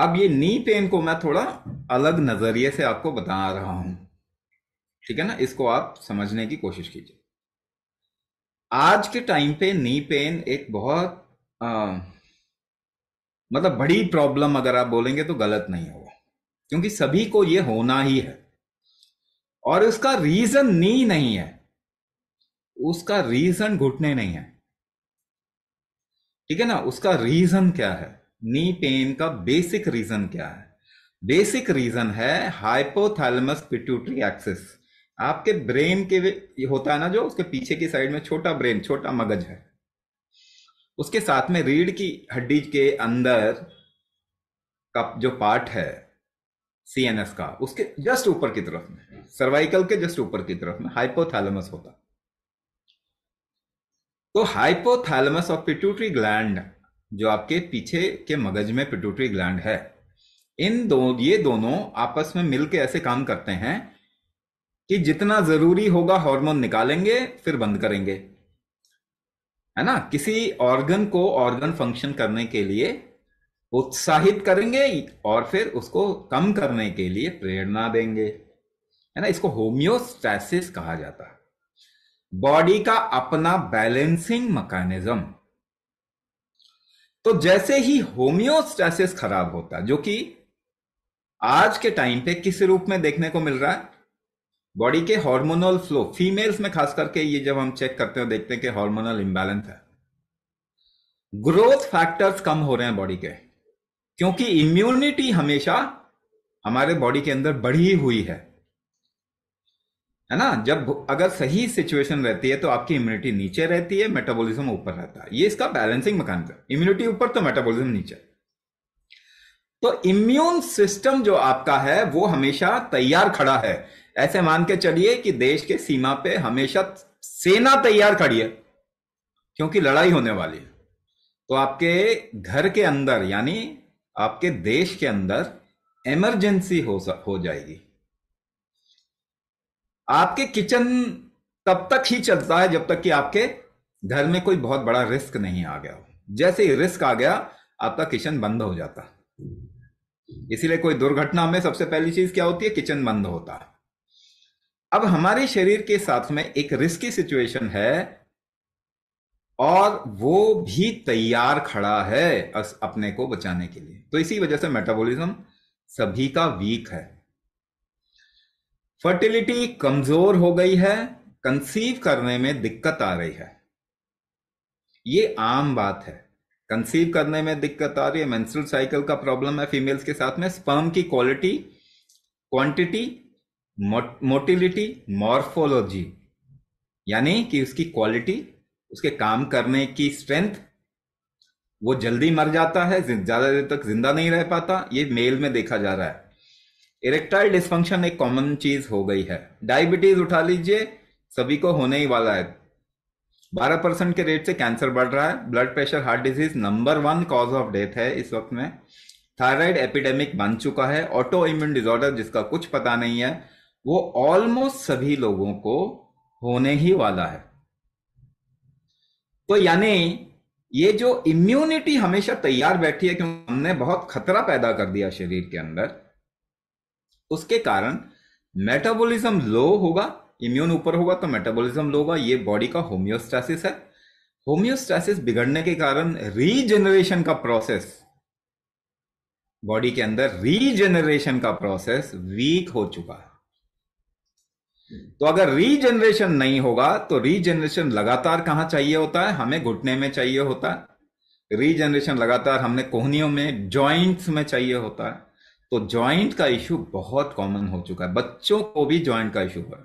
अब ये knee pain को मैं थोड़ा अलग नजरिए से आपको बता रहा हूं ठीक है ना इसको आप समझने की कोशिश कीजिए आज के टाइम पे नी पेन एक बहुत आ, मतलब बड़ी प्रॉब्लम अगर आप बोलेंगे तो गलत नहीं होगा क्योंकि सभी को ये होना ही है और उसका रीजन नी नहीं है उसका रीजन घुटने नहीं है ठीक है ना उसका रीजन क्या है नी पेन का बेसिक रीजन क्या है बेसिक रीजन है हाइपोथैलेमस पिट्यूटरी एक्सिस आपके ब्रेन के होता है ना जो उसके पीछे की साइड में छोटा ब्रेन छोटा मगज है उसके साथ में रीढ़ की हड्डी के अंदर का जो पार्ट है सीएनएस का उसके जस्ट ऊपर की तरफ में सर्वाइकल के जस्ट ऊपर की तरफ में हाइपोथैलेमस होता तो हाइपोथैलेमस और पिट्यूटरी ग्लैंड जो आपके पीछे के मगज में पिटूटरी ग्लैंड है इन दो ये दोनों आपस में मिलकर ऐसे काम करते हैं कि जितना जरूरी होगा हार्मोन निकालेंगे फिर बंद करेंगे है ना किसी ऑर्गन को ऑर्गन फंक्शन करने के लिए उत्साहित करेंगे और फिर उसको कम करने के लिए प्रेरणा देंगे है ना इसको होम्योस्टैसिस कहा जाता है बॉडी का अपना बैलेंसिंग मैकेनिज्म तो जैसे ही होम्योस्टेसिस खराब होता जो कि आज के टाइम पे किस रूप में देखने को मिल रहा है बॉडी के हार्मोनल फ्लो फीमेल्स में खास करके ये जब हम चेक करते हैं देखते हैं कि हार्मोनल इम्बैलेंस है ग्रोथ फैक्टर्स कम हो रहे हैं बॉडी के क्योंकि इम्यूनिटी हमेशा हमारे बॉडी के अंदर बढ़ी हुई है है ना जब अगर सही सिचुएशन रहती है तो आपकी इम्यूनिटी नीचे रहती है मेटाबॉलिज्म ऊपर रहता है ये इसका बैलेंसिंग मकान इम्यूनिटी ऊपर तो मेटाबॉलिज्म नीचे तो इम्यून सिस्टम जो आपका है वो हमेशा तैयार खड़ा है ऐसे मान के चलिए कि देश के सीमा पे हमेशा सेना तैयार खड़ी है क्योंकि लड़ाई होने वाली है तो आपके घर के अंदर यानी आपके देश के अंदर इमरजेंसी हो हो जाएगी आपके किचन तब तक ही चलता है जब तक कि आपके घर में कोई बहुत बड़ा रिस्क नहीं आ गया जैसे ही रिस्क आ गया आपका किचन बंद हो जाता इसीलिए कोई दुर्घटना में सबसे पहली चीज क्या होती है किचन बंद होता है अब हमारे शरीर के साथ में एक रिस्की सिचुएशन है और वो भी तैयार खड़ा है अपने को बचाने के लिए तो इसी वजह से मेटाबॉलिज्म सभी का वीक है फर्टिलिटी कमजोर हो गई है कंसीव करने में दिक्कत आ रही है ये आम बात है कंसीव करने में दिक्कत आ रही है मेंस्ट्रुअल साइकिल का प्रॉब्लम है फीमेल्स के साथ में स्पर्म की क्वालिटी क्वांटिटी मोटिलिटी मॉर्फोलॉजी यानी कि उसकी क्वालिटी उसके काम करने की स्ट्रेंथ वो जल्दी मर जाता है ज्यादा देर तक जिंदा नहीं रह पाता ये मेल में देखा जा रहा है इरेक्टाइल डिस्फंक्शन एक कॉमन चीज हो गई है डायबिटीज उठा लीजिए सभी को होने ही वाला है बारह परसेंट के रेट से कैंसर बढ़ रहा है blood pressure heart disease number one cause of death है इस वक्त में थायराइड एपिडेमिक बन चुका है ऑटो इम्यून डिजॉर्डर जिसका कुछ पता नहीं है वो ऑलमोस्ट सभी लोगों को होने ही वाला है तो यानी ये जो इम्यूनिटी हमेशा तैयार बैठी है क्योंकि हमने बहुत खतरा पैदा कर दिया शरीर के अंदर उसके कारण मेटाबॉलिज्म लो होगा इम्यून ऊपर होगा तो मेटाबॉलिज्म लो होगा ये बॉडी का होम्योस्टासिस है होम्योस्टासिस बिगड़ने के कारण रीजेनरेशन का प्रोसेस बॉडी के अंदर रीजेनरेशन का प्रोसेस वीक हो चुका है तो अगर रीजनरेशन नहीं होगा तो रीजनरेशन लगातार कहां चाहिए होता है हमें घुटने में चाहिए होता है रीजनरेशन लगातार हमने कोहनियों में जॉइंट्स में चाहिए होता है तो जॉइंट का इश्यू बहुत कॉमन हो चुका है बच्चों को भी जॉइंट का इश्यू है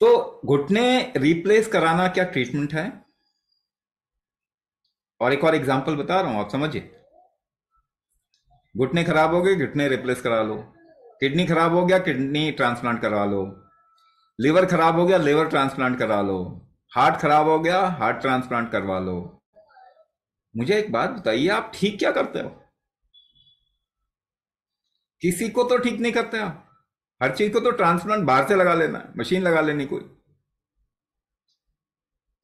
तो घुटने रिप्लेस कराना क्या ट्रीटमेंट है और एक और एग्जांपल बता रहा हूं आप समझिए घुटने खराब हो गए घुटने रिप्लेस करा लो किडनी खराब हो गया किडनी ट्रांसप्लांट करा लो लीवर खराब हो गया लीवर ट्रांसप्लांट करा लो हार्ट खराब हो गया हार्ट ट्रांसप्लांट करवा लो मुझे एक बात बताइए आप ठीक क्या करते हो किसी को तो ठीक नहीं करते आप हर चीज को तो ट्रांसप्लांट बाहर से लगा लेना है मशीन लगा लेनी कोई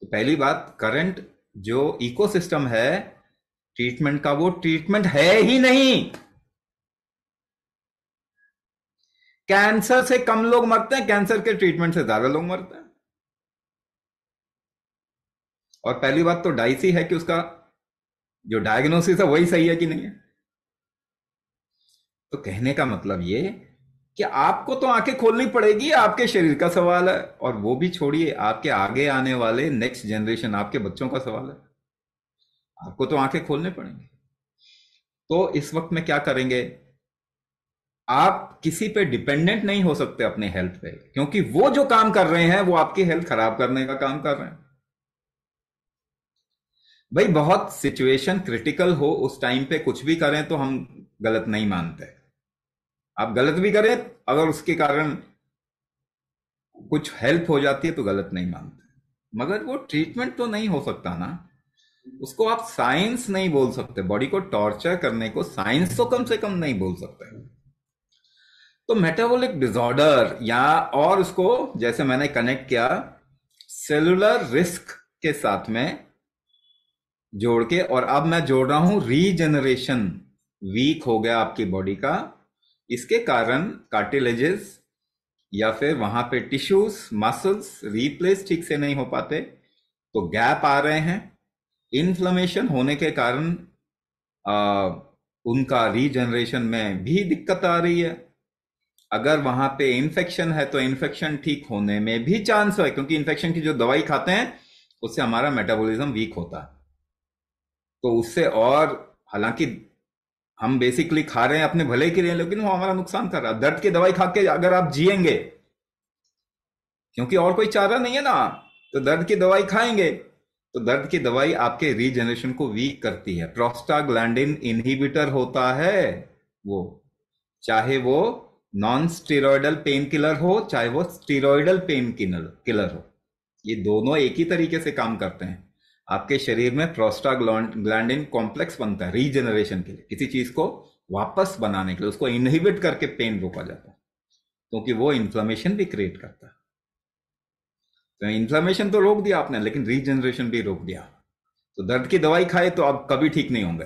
तो पहली बात करंट जो इकोसिस्टम है ट्रीटमेंट का वो ट्रीटमेंट है ही नहीं कैंसर से कम लोग मरते हैं कैंसर के ट्रीटमेंट से ज्यादा लोग मरते हैं और पहली बात तो डाइसी है कि उसका जो डायग्नोसिस है वही सही है कि नहीं है तो कहने का मतलब ये कि आपको तो आंखें खोलनी पड़ेगी आपके शरीर का सवाल है और वो भी छोड़िए आपके आगे आने वाले नेक्स्ट जनरेशन आपके बच्चों का सवाल है आपको तो आंखें खोलने पड़ेंगे तो इस वक्त में क्या करेंगे आप किसी पे डिपेंडेंट नहीं हो सकते अपने हेल्थ पे क्योंकि वो जो काम कर रहे हैं वो आपकी हेल्थ खराब करने का काम कर रहे हैं भाई बहुत सिचुएशन क्रिटिकल हो उस टाइम पे कुछ भी करें तो हम गलत नहीं मानते आप गलत भी करें अगर उसके कारण कुछ हेल्प हो जाती है तो गलत नहीं मानते मगर वो ट्रीटमेंट तो नहीं हो सकता ना उसको आप साइंस नहीं बोल सकते बॉडी को टॉर्चर करने को साइंस तो कम से कम नहीं बोल सकते तो मेटाबॉलिक डिसऑर्डर या और उसको जैसे मैंने कनेक्ट किया सेलुलर रिस्क के साथ में जोड़ के और अब मैं जोड़ रहा हूं रीजनरेशन वीक हो गया आपकी बॉडी का इसके कारण कार्टिलेजेस या फिर वहां पे टिश्यूज मसल्स रिप्लेस ठीक से नहीं हो पाते तो गैप आ रहे हैं इन्फ्लेमेशन होने के कारण आ, उनका रीजनरेशन में भी दिक्कत आ रही है अगर वहां पे इन्फेक्शन है तो इन्फेक्शन ठीक होने में भी चांस है क्योंकि इन्फेक्शन की जो दवाई खाते हैं उससे हमारा मेटाबॉलिज्म वीक होता है तो उससे और हालांकि हम बेसिकली खा रहे हैं अपने भले के लिए लेकिन वो हमारा नुकसान कर रहा है दर्द की दवाई खा के अगर आप जिएंगे क्योंकि और कोई चारा नहीं है ना तो दर्द की दवाई खाएंगे तो दर्द की दवाई आपके रीजनरेशन को वीक करती है प्रोस्टाग्लैंडिन इनहिबिटर होता है वो चाहे वो नॉन स्टेरॉयडल पेन किलर हो चाहे वो स्टेरॉयडल पेन किलर हो ये दोनों एक ही तरीके से काम करते हैं आपके शरीर में प्रोस्टाग्लैंडिन कॉम्प्लेक्स बनता है रीजनरेशन के लिए किसी चीज को वापस बनाने के लिए उसको इनहिबिट करके पेन रोका जाता है क्योंकि वो इन्फ्लामेशन भी क्रिएट करता है तो इन्फ्लामेशन तो रोक दिया आपने लेकिन रीजनरेशन भी रोक दिया तो दर्द की दवाई खाए तो आप कभी ठीक नहीं होंगे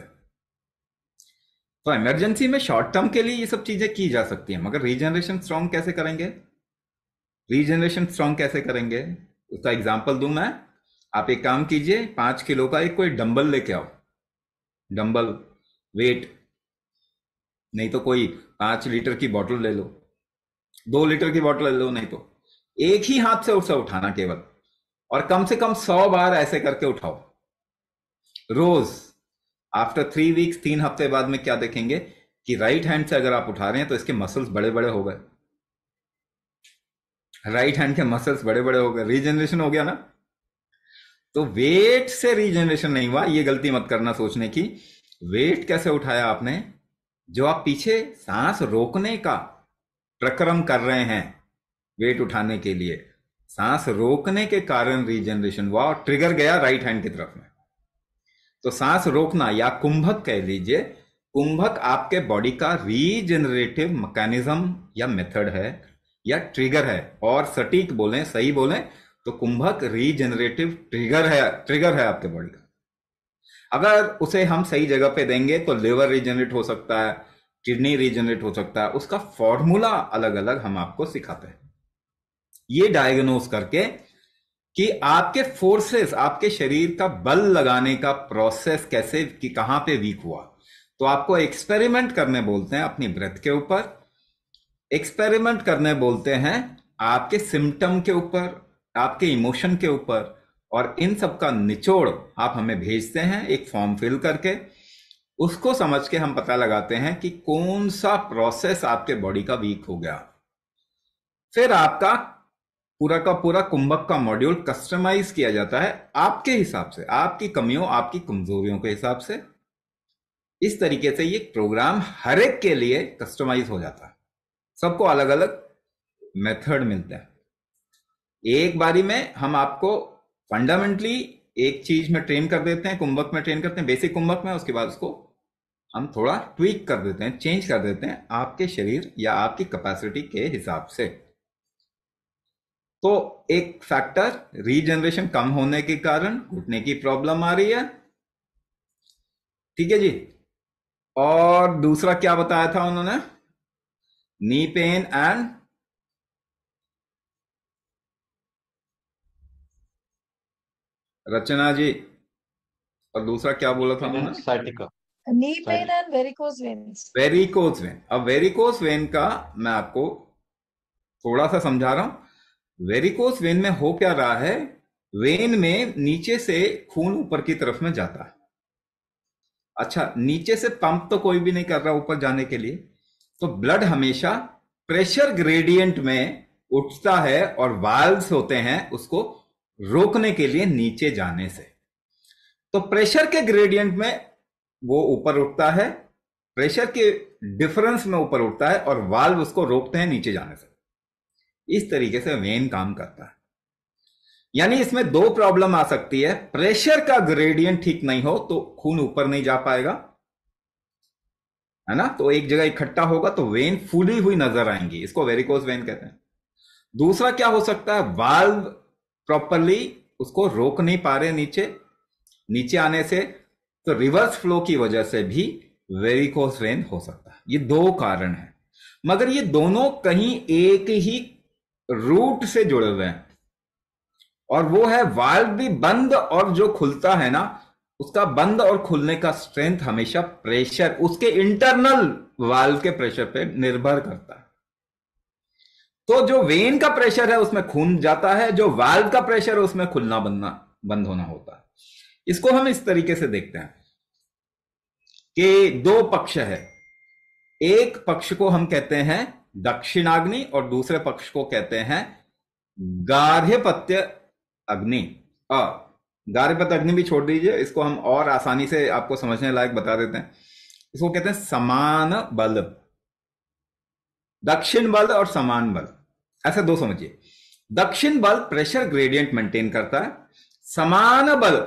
तो इमरजेंसी में शॉर्ट टर्म के लिए ये सब चीजें की जा सकती है मगर रीजनरेशन स्ट्रांग कैसे करेंगे रीजनरेशन स्ट्रांग कैसे करेंगे उसका एग्जाम्पल दू मैं आप एक काम कीजिए पांच किलो का एक कोई डंबल लेके आओ डंबल वेट नहीं तो कोई पांच लीटर की बोतल ले लो दो लीटर की बोतल ले लो नहीं तो एक ही हाथ से उसे उठाना केवल और कम से कम सौ बार ऐसे करके उठाओ रोज आफ्टर थ्री वीक्स तीन हफ्ते बाद में क्या देखेंगे कि राइट हैंड से अगर आप उठा रहे हैं तो इसके मसल्स बड़े बड़े हो गए राइट हैंड के मसल्स बड़े बड़े हो गए रीजनरेशन हो गया ना तो वेट से रीजनरेशन नहीं हुआ ये गलती मत करना सोचने की वेट कैसे उठाया आपने जो आप पीछे सांस रोकने का प्रक्रम कर रहे हैं वेट उठाने के लिए सांस रोकने के कारण रीजनरेशन हुआ और ट्रिगर गया राइट हैंड की तरफ में तो सांस रोकना या कुंभक कह लीजिए कुंभक आपके बॉडी का रीजनरेटिव मैकेनिज्म या मेथड है या ट्रिगर है और सटीक बोलें सही बोलें तो कुंभक रीजनरेटिव ट्रिगर है ट्रिगर है आपके बॉडी का अगर उसे हम सही जगह पे देंगे तो लिवर रीजनरेट हो सकता है किडनी रीजनरेट हो सकता है उसका फॉर्मूला अलग अलग हम आपको सिखाते हैं ये डायग्नोज करके कि आपके फोर्सेस आपके शरीर का बल लगाने का प्रोसेस कैसे कि कहां पे वीक हुआ तो आपको एक्सपेरिमेंट करने बोलते हैं अपनी ब्रेथ के ऊपर एक्सपेरिमेंट करने बोलते हैं आपके सिम्टम के ऊपर आपके इमोशन के ऊपर और इन सब का निचोड़ आप हमें भेजते हैं एक फॉर्म फिल करके उसको समझ के हम पता लगाते हैं कि कौन सा प्रोसेस आपके बॉडी का वीक हो गया फिर आपका पूरा का पूरा कुंभक का मॉड्यूल कस्टमाइज किया जाता है आपके हिसाब से आपकी कमियों आपकी कमजोरियों के हिसाब से इस तरीके से ये प्रोग्राम हर एक के लिए कस्टमाइज हो जाता है सबको अलग अलग मेथड मिलता है एक बारी में हम आपको फंडामेंटली एक चीज में ट्रेन कर देते हैं कुंभक में ट्रेन करते हैं बेसिक कुंभक में उसके बाद उसको हम थोड़ा ट्वीक कर देते हैं चेंज कर देते हैं आपके शरीर या आपकी कैपेसिटी के हिसाब से तो एक फैक्टर रीजनरेशन कम होने के कारण घुटने की प्रॉब्लम आ रही है ठीक है जी और दूसरा क्या बताया था उन्होंने नी पेन एंड रचना जी और दूसरा क्या बोला था उन्होंने वेरिकोज वेन अब वेरिकोज वेन का मैं आपको थोड़ा सा समझा रहा हूं वेरिकोज वेन में हो क्या रहा है वेन में नीचे से खून ऊपर की तरफ में जाता है अच्छा नीचे से पंप तो कोई भी नहीं कर रहा ऊपर जाने के लिए तो ब्लड हमेशा प्रेशर ग्रेडियंट में उठता है और वाल्व होते हैं उसको रोकने के लिए नीचे जाने से तो प्रेशर के ग्रेडियंट में वो ऊपर उठता है प्रेशर के डिफरेंस में ऊपर उठता है और वाल्व उसको रोकते हैं नीचे जाने से इस तरीके से वेन काम करता है यानी इसमें दो प्रॉब्लम आ सकती है प्रेशर का ग्रेडियंट ठीक नहीं हो तो खून ऊपर नहीं जा पाएगा है ना तो एक जगह इकट्ठा होगा तो वेन फूली हुई नजर आएंगी इसको वेरिकोज वेन कहते हैं दूसरा क्या हो सकता है वाल्व प्रॉपरली उसको रोक नहीं पा रहे नीचे नीचे आने से तो रिवर्स फ्लो की वजह से भी वेरिकोस रेन हो सकता है ये दो कारण है मगर ये दोनों कहीं एक ही रूट से जुड़े हुए हैं और वो है वाल्व भी बंद और जो खुलता है ना उसका बंद और खुलने का स्ट्रेंथ हमेशा प्रेशर उसके इंटरनल वाल्व के प्रेशर पे निर्भर करता है तो जो वेन का प्रेशर है उसमें खून जाता है जो वाल्व का प्रेशर है उसमें खुलना बनना बंद होना होता है इसको हम इस तरीके से देखते हैं कि दो पक्ष है एक पक्ष को हम कहते हैं दक्षिणाग्नि और दूसरे पक्ष को कहते हैं गार्हपत्य अग्नि अ गार्हपत्य अग्नि भी छोड़ दीजिए इसको हम और आसानी से आपको समझने लायक बता देते हैं इसको कहते हैं समान बल दक्षिण बल और समान बल ऐसा अच्छा, दो समझिए दक्षिण बल प्रेशर ग्रेडियंट मेंटेन करता है समान बल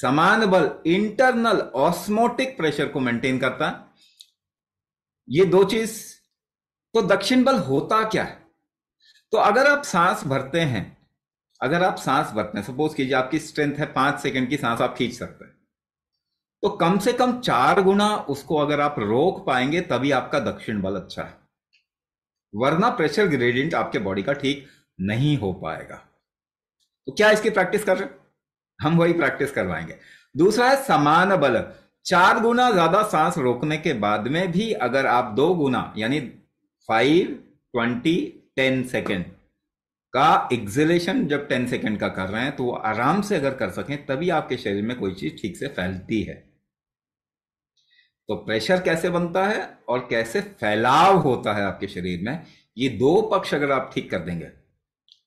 समान बल इंटरनल ऑस्मोटिक प्रेशर को मेंटेन करता है ये दो चीज तो दक्षिण बल होता क्या है तो अगर आप सांस भरते हैं अगर आप सांस भरते हैं सपोज कीजिए आपकी स्ट्रेंथ है पांच सेकंड की सांस आप खींच सकते हैं तो कम से कम चार गुना उसको अगर आप रोक पाएंगे तभी आपका दक्षिण बल अच्छा है वरना प्रेशर ग्रेडियंट आपके बॉडी का ठीक नहीं हो पाएगा तो क्या इसकी प्रैक्टिस कर रहे हम वही प्रैक्टिस करवाएंगे दूसरा है समान बल चार गुना ज्यादा सांस रोकने के बाद में भी अगर आप दो गुना यानी फाइव ट्वेंटी टेन सेकेंड का एक्सलेशन जब टेन सेकेंड का कर रहे हैं तो आराम से अगर कर सकें तभी आपके शरीर में कोई चीज ठीक से फैलती है तो प्रेशर कैसे बनता है और कैसे फैलाव होता है आपके शरीर में ये दो पक्ष अगर आप ठीक कर देंगे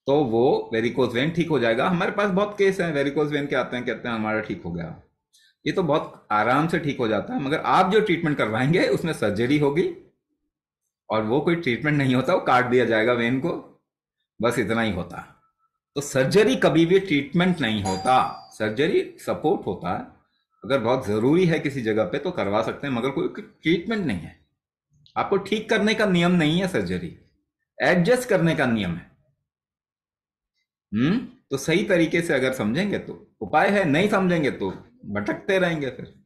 तो वो वेरिकोज वेन ठीक हो जाएगा हमारे पास बहुत केस हैं वेरिकोज वेन के आते हैं कहते हैं हमारा ठीक हो गया ये तो बहुत आराम से ठीक हो जाता है मगर आप जो ट्रीटमेंट करवाएंगे उसमें सर्जरी होगी और वो कोई ट्रीटमेंट नहीं होता वो काट दिया जाएगा वेन को बस इतना ही होता तो सर्जरी कभी भी ट्रीटमेंट नहीं होता सर्जरी सपोर्ट होता है अगर बहुत ज़रूरी है किसी जगह पे तो करवा सकते हैं मगर कोई ट्रीटमेंट नहीं है आपको ठीक करने का नियम नहीं है सर्जरी एडजस्ट करने का नियम है हम्म तो सही तरीके से अगर समझेंगे तो उपाय है नहीं समझेंगे तो भटकते रहेंगे फिर